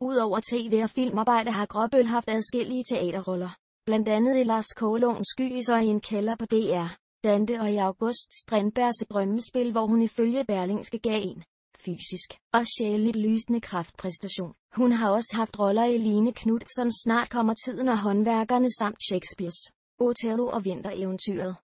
Udover tv- og filmarbejde har Gråbøl haft adskillige teaterroller. Blandt andet i Lars Kålunds Sky i en kælder på DR. Dante og i August Strindbergs drømmespil, hvor hun ifølge Berlingske gav en fysisk og sjældent lysende kraftpræstation. Hun har også haft roller i Line Knudsen Snart kommer tiden og håndværkerne samt Shakespeares Othello og vintereventyret.